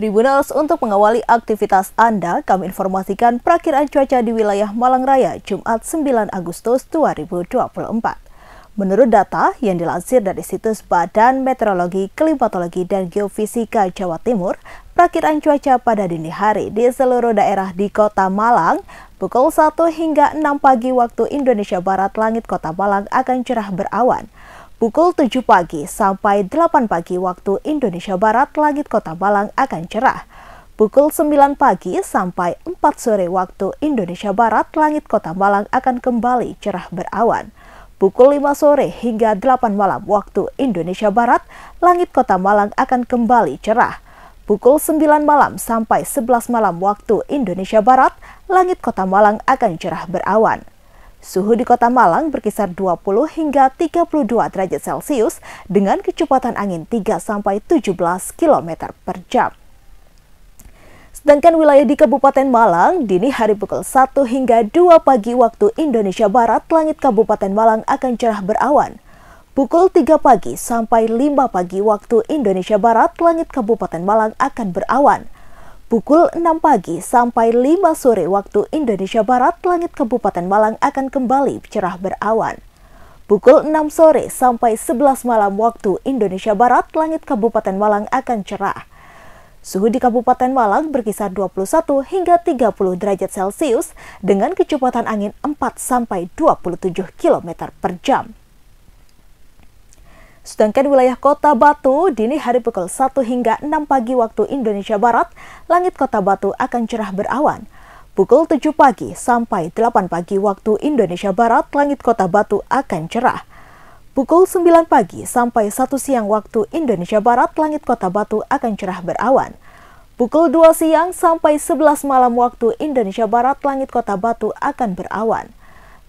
Tribunals untuk mengawali aktivitas Anda, kami informasikan perakhiran cuaca di wilayah Malang Raya Jumat 9 Agustus 2024. Menurut data yang dilansir dari situs Badan Meteorologi, Klimatologi, dan Geofisika Jawa Timur, perakhiran cuaca pada dini hari di seluruh daerah di kota Malang Pukul 1 hingga 6 pagi waktu Indonesia Barat, langit kota Malang akan cerah berawan. Pukul 7 pagi sampai 8 pagi waktu Indonesia Barat, langit kota Malang akan cerah. Pukul 9 pagi sampai 4 sore waktu Indonesia Barat, langit kota Malang akan kembali cerah berawan. Pukul 5 sore hingga 8 malam waktu Indonesia Barat, langit kota Malang akan kembali cerah. Pukul 9 malam sampai 11 malam waktu Indonesia Barat, langit kota Malang akan cerah berawan. Suhu di kota Malang berkisar 20 hingga 32 derajat Celcius dengan kecepatan angin 3 sampai 17 km per jam. Sedangkan wilayah di Kabupaten Malang, dini hari pukul 1 hingga 2 pagi waktu Indonesia Barat, langit Kabupaten Malang akan cerah berawan. Pukul 3 pagi sampai 5 pagi waktu Indonesia Barat, langit Kabupaten Malang akan berawan. Pukul 6 pagi sampai 5 sore waktu Indonesia Barat, langit Kabupaten Malang akan kembali cerah berawan. Pukul 6 sore sampai 11 malam waktu Indonesia Barat, langit Kabupaten Malang akan cerah. Suhu di Kabupaten Malang berkisar 21 hingga 30 derajat Celcius dengan kecepatan angin 4 sampai 27 km per jam. Sedangkan wilayah kota Batu, dini hari pukul 1 hingga 6 pagi waktu Indonesia Barat, langit kota Batu akan cerah berawan. Pukul 7 pagi sampai 8 pagi waktu Indonesia Barat, langit kota Batu akan cerah. Pukul 9 pagi sampai 1 siang waktu Indonesia Barat, langit kota Batu akan cerah berawan. Pukul 2 siang sampai 11 malam waktu Indonesia Barat, langit kota Batu akan berawan.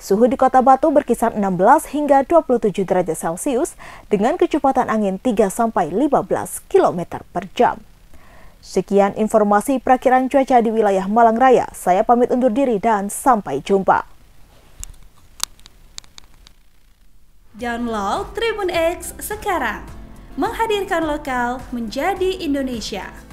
Suhu di kota Batu berkisar 16 hingga 27 derajat Celcius dengan kecepatan angin 3-15 sampai km per jam. Sekian informasi perakiran cuaca di wilayah Malang Raya. Saya pamit undur diri dan sampai jumpa. Download Tribun X sekarang. Menghadirkan lokal menjadi Indonesia.